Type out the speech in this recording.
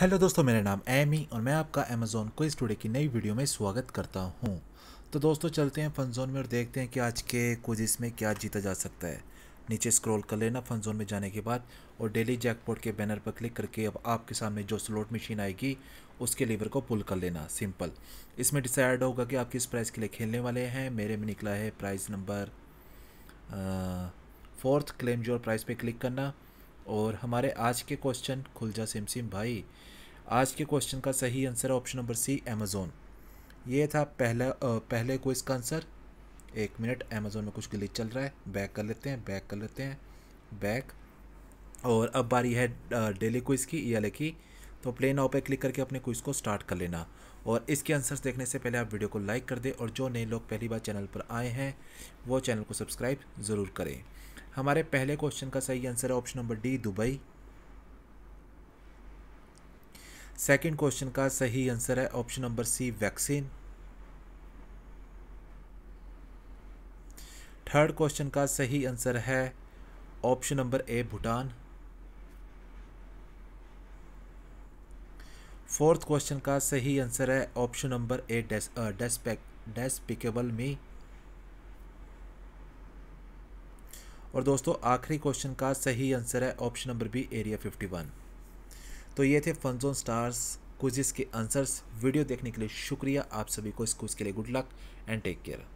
hello दोस्तों मेरा नाम एमी और मैं आपका अमेजोन क्विज टुडे की नई वीडियो में स्वागत करता हूं तो दोस्तों चलते हैं फन जोन में और देखते हैं कि आज के क्विज इसमें क्या जीता जा सकता है नीचे स्क्रॉल कर लेना फन जोन में जाने के बाद और डेली जैकपॉट के बैनर पर क्लिक करके अब आपके सामने जो स्लोट मशीन आएगी उसके लीवर को पुल कर लेना सिंपल इसमें डिसाइड होगा कि आप किस प्राइज़ के लिए खेलने वाले हैं मेरे में निकला है प्राइज़ नंबर फोर्थ क्लेम जो प्राइज़ पर क्लिक करना और हमारे आज के क्वेश्चन खुलजा सिम भाई आज के क्वेश्चन का सही आंसर है ऑप्शन नंबर सी अमेज़ोन ये था पहला पहले को इसका आंसर एक मिनट अमेज़ोन में कुछ ग्लिच चल रहा है बैक कर लेते हैं बैक कर लेते हैं बैक और अब बारी है डेली क्विज़ की या लेखी तो प्ले नाउ पर क्लिक करके अपने क्विज़ को स्टार्ट कर लेना और इसके आंसर्स देखने से पहले आप वीडियो को लाइक कर दें और जो नए लोग पहली बार चैनल पर आए हैं वो चैनल को सब्सक्राइब ज़रूर करें हमारे पहले क्वेश्चन का सही आंसर है option number D Dubai second question का सही आंसर है option number C vaccine third question का सही आंसर है option number A Bhutan fourth question का सही आंसर है option number A Despicable Me और दोस्तों आखिरी क्वेश्चन का सही आंसर है ऑप्शन नंबर बी एरिया 51 तो ये थे फनजोन स्टार्स कुजिस के आंसर्स वीडियो देखने के लिए शुक्रिया आप सभी को इस कुछ के लिए good luck and take care